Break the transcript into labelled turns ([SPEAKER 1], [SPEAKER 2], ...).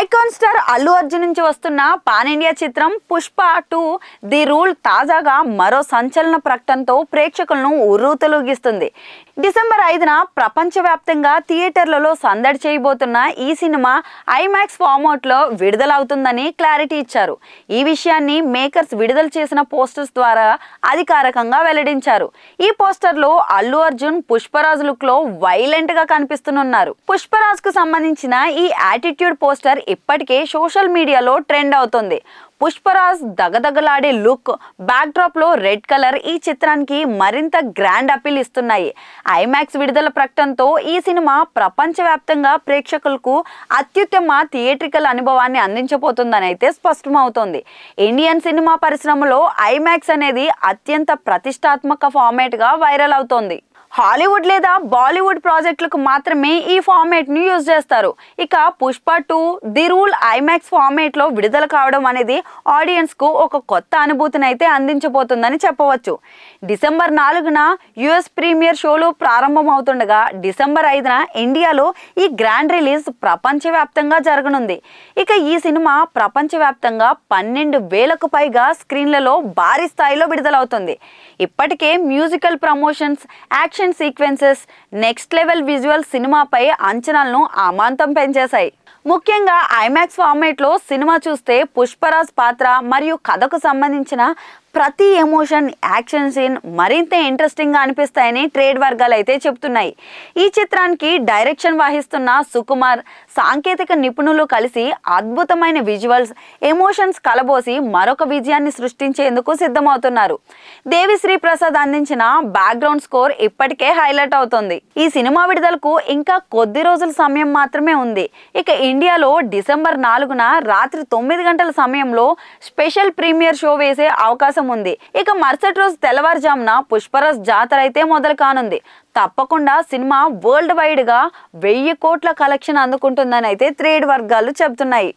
[SPEAKER 1] icon star Allu Arjun నుంచి వస్తున్న pan India చిత్రం పుష్ప టూ ది రూల్ తాజాగా మరో సంచలన ప్రకటనతో ప్రేక్షకులను ఉర్రూతలూగిస్తుంది డిసెంబర్ ఐదున ప్రపంచవ్యాప్తంగా థియేటర్లలో సందడి చేయబోతున్న ఈ సినిమా ఐమాక్స్ ఫార్మాట్లో విడుదలవుతుందని క్లారిటీ ఇచ్చారు ఈ విషయాన్ని మేకర్స్ విడుదల చేసిన పోస్టర్స్ ద్వారా అధికారికంగా వెల్లడించారు ఈ పోస్టర్లో అల్లు అర్జున్ పుష్పరాజ్ లుక్లో వైలెంట్గా కనిపిస్తున్నారు పుష్పరాజ్కు సంబంధించిన ఈ యాటిట్యూడ్ పోస్టర్ పోస్టర్ ఇప్పటికే సోషల్ మీడియాలో ట్రెండ్ అవుతుంది పుష్పరాజ్ దగదగలాడే లుక్ లో రెడ్ కలర్ ఈ చిత్రానికి మరింత గ్రాండ్ అపీల్ ఇస్తున్నాయి ఐమాక్స్ విడుదల ప్రకటనతో ఈ సినిమా ప్రపంచవ్యాప్తంగా ప్రేక్షకులకు అత్యుత్తమ థియేట్రికల్ అనుభవాన్ని అందించబోతుందని అయితే స్పష్టమవుతోంది ఇండియన్ సినిమా పరిశ్రమలో ఐమాక్స్ అనేది అత్యంత ప్రతిష్టాత్మక ఫార్మేట్గా వైరల్ అవుతోంది హాలీవుడ్ లేదా బాలీవుడ్ ప్రాజెక్టులకు మాత్రమే ఈ ను యూజ్ చేస్తారు ఇక Pushpa two the rule IMAX ఫార్మేట్లో విడుదల కావడం అనేది ఆడియన్స్కు ఒక కొత్త అనుభూతిని అయితే అందించబోతుందని చెప్పవచ్చు డిసెంబర్ నాలుగున యుఎస్ ప్రీమియర్ షోలు ప్రారంభం అవుతుండగా డిసెంబర్ ఐదున ఇండియాలో ఈ గ్రాండ్ రిలీజ్ ప్రపంచవ్యాప్తంగా జరగనుంది ఇక ఈ సినిమా ప్రపంచవ్యాప్తంగా పన్నెండు వేలకు పైగా స్క్రీన్లలో భారీ స్థాయిలో విడుదలవుతుంది ఇప్పటికే musical promotions action action sequences next level visual సినిమాపై అంచనాలను అమాంతం పెంచేశాయి ముఖ్యంగా ఐమాక్స్ ఫార్మేట్లో సినిమా చూస్తే పుష్పరాజ్ పాత్ర మరియు కథకు సంబంధించిన ప్రతి ఎమోషన్ యాక్షన్ సీన్ మరింత ఇంట్రెస్టింగ్గా అనిపిస్తాయని ట్రేడ్ వర్గాలు అయితే చెబుతున్నాయి ఈ చిత్రానికి డైరెక్షన్ వహిస్తున్న సుకుమార్ సాంకేతిక నిపుణులు కలిసి అద్భుతమైన విజువల్స్ ఎమోషన్స్ కలబోసి మరొక విజయాన్ని సృష్టించేందుకు సిద్ధమవుతున్నారు దేవిశ్రీ ప్రసాద్ అందించిన బ్యాక్గ్రౌండ్ స్కోర్ ఇప్పటికీ ఇప్పటికే హైలైట్ అవుతుంది ఈ సినిమా విడుదలకు ఇంకా కొద్ది రోజుల సమయం మాత్రమే ఉంది ఇక ఇండియాలో డిసెంబర్ నాలుగున రాత్రి తొమ్మిది గంటల సమయంలో స్పెషల్ ప్రీమియర్ షో వేసే అవకాశం ఉంది ఇక మరుసటి రోజు తెల్లవారుజామున పుష్పరాజ్ జాతర అయితే మొదలు కానుంది తప్పకుండా సినిమా వరల్డ్ వైడ్గా వెయ్యి కోట్ల కలెక్షన్ అందుకుంటుందని అయితే త్రేడ్ వర్గాలు చెబుతున్నాయి